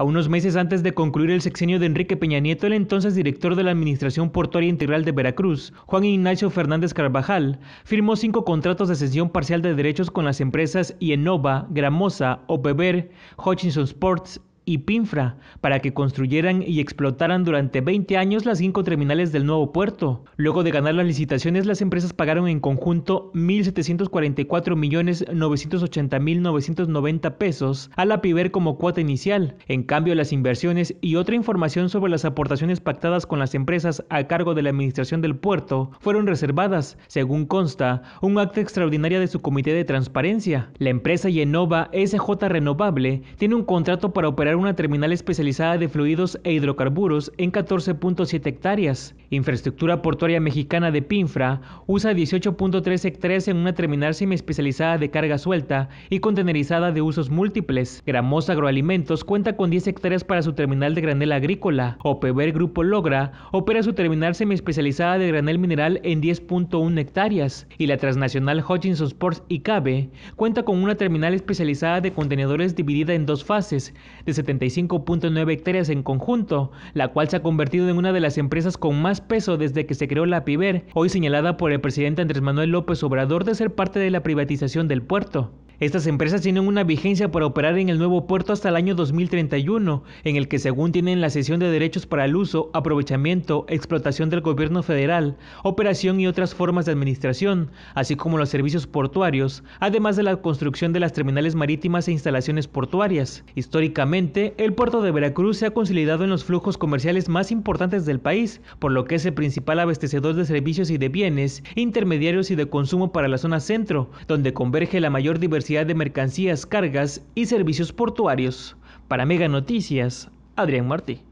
A unos meses antes de concluir el sexenio de Enrique Peña Nieto, el entonces director de la Administración Portuaria Integral de Veracruz, Juan Ignacio Fernández Carvajal, firmó cinco contratos de cesión parcial de derechos con las empresas IENOVA, Gramosa, OPEBER, Hutchinson Sports y Pinfra para que construyeran y explotaran durante 20 años las cinco terminales del nuevo puerto. Luego de ganar las licitaciones, las empresas pagaron en conjunto 1.744.980.990 pesos a la PIBER como cuota inicial. En cambio, las inversiones y otra información sobre las aportaciones pactadas con las empresas a cargo de la administración del puerto fueron reservadas, según consta, un acto extraordinaria de su comité de transparencia. La empresa Yenova SJ Renovable tiene un contrato para operar una terminal especializada de fluidos e hidrocarburos en 14.7 hectáreas. Infraestructura Portuaria Mexicana de Pinfra usa 18.3 hectáreas en una terminal semiespecializada de carga suelta y contenerizada de usos múltiples. Gramosa Agroalimentos cuenta con 10 hectáreas para su terminal de granel agrícola. Opever Grupo Logra opera su terminal semiespecializada de granel mineral en 10.1 hectáreas y la transnacional Hutchinson Sports Cabe cuenta con una terminal especializada de contenedores dividida en dos fases, de 35.9 hectáreas en conjunto, la cual se ha convertido en una de las empresas con más peso desde que se creó la PIBER, hoy señalada por el presidente Andrés Manuel López Obrador de ser parte de la privatización del puerto. Estas empresas tienen una vigencia para operar en el nuevo puerto hasta el año 2031, en el que según tienen la cesión de derechos para el uso, aprovechamiento, explotación del gobierno federal, operación y otras formas de administración, así como los servicios portuarios, además de la construcción de las terminales marítimas e instalaciones portuarias. Históricamente, el puerto de Veracruz se ha consolidado en los flujos comerciales más importantes del país, por lo que es el principal abastecedor de servicios y de bienes, intermediarios y de consumo para la zona centro, donde converge la mayor diversidad de Mercancías, Cargas y Servicios Portuarios. Para Mega Noticias, Adrián Martí.